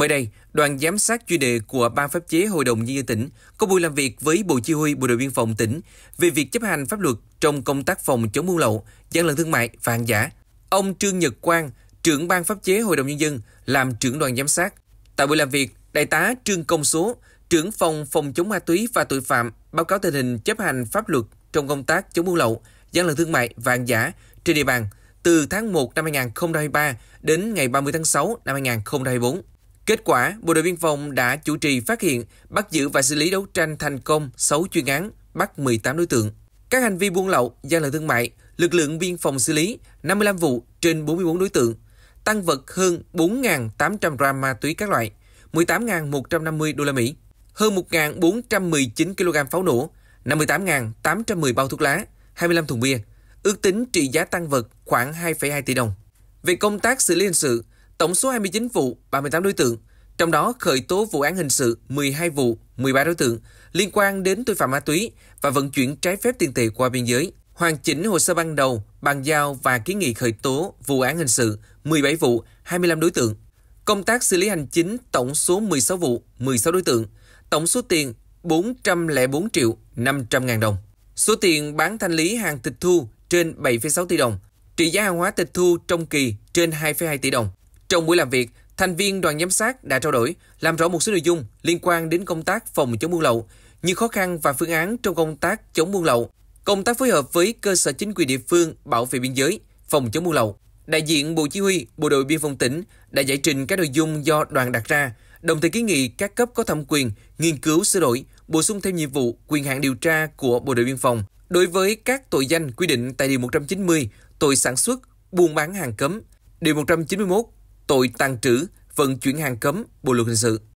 Mới đây, đoàn giám sát chuyên đề của Ban pháp chế Hội đồng Nhân dân tỉnh có buổi làm việc với Bộ Chỉ huy Bộ đội Biên phòng tỉnh về việc chấp hành pháp luật trong công tác phòng chống buôn lậu, gian lận thương mại và hàng giả. Ông Trương Nhật Quang, trưởng Ban pháp chế Hội đồng Nhân dân, làm trưởng đoàn giám sát. Tại buổi làm việc, Đại tá Trương Công Số, trưởng phòng phòng chống ma túy và tội phạm báo cáo tình hình chấp hành pháp luật trong công tác chống buôn lậu, gian lận thương mại và hàng giả trên địa bàn từ tháng 1 năm 2023 đến ngày 30 tháng 6 năm 2024. Kết quả, Bộ đội Biên phòng đã chủ trì phát hiện, bắt giữ và xử lý đấu tranh thành công 6 chuyên án, bắt 18 đối tượng. Các hành vi buôn lậu, gian lận thương mại, lực lượng biên phòng xử lý 55 vụ trên 44 đối tượng, tăng vật hơn 4.800 gram ma túy các loại, 18.150 đô la Mỹ, hơn 1.419 kg pháo nổ, 58.810 bao thuốc lá, 25 thùng bia, ước tính trị giá tăng vật khoảng 2,2 tỷ đồng. Về công tác xử lý hình sự, Tổng số 29 vụ, 38 đối tượng, trong đó khởi tố vụ án hình sự 12 vụ, 13 đối tượng liên quan đến tội phạm ma túy và vận chuyển trái phép tiền tệ qua biên giới. Hoàn chỉnh hồ sơ ban đầu, bàn giao và kiến nghị khởi tố vụ án hình sự 17 vụ, 25 đối tượng. Công tác xử lý hành chính tổng số 16 vụ, 16 đối tượng. Tổng số tiền 404 triệu 500 ngàn đồng. Số tiền bán thanh lý hàng tịch thu trên 7,6 tỷ đồng. Trị giá hàng hóa tịch thu trong kỳ trên 2,2 tỷ đồng. Trong buổi làm việc, thành viên đoàn giám sát đã trao đổi, làm rõ một số nội dung liên quan đến công tác phòng chống buôn lậu, như khó khăn và phương án trong công tác chống buôn lậu, công tác phối hợp với cơ sở chính quyền địa phương bảo vệ biên giới, phòng chống buôn lậu. Đại diện Bộ Chỉ huy Bộ đội Biên phòng tỉnh đã giải trình các nội dung do đoàn đặt ra, đồng thời kiến nghị các cấp có thẩm quyền nghiên cứu sửa đổi, bổ sung thêm nhiệm vụ quyền hạn điều tra của Bộ đội Biên phòng đối với các tội danh quy định tại Điều 190, tội sản xuất, buôn bán hàng cấm, Điều 191, tội tàn trữ, vận chuyển hàng cấm, bộ luật hình sự.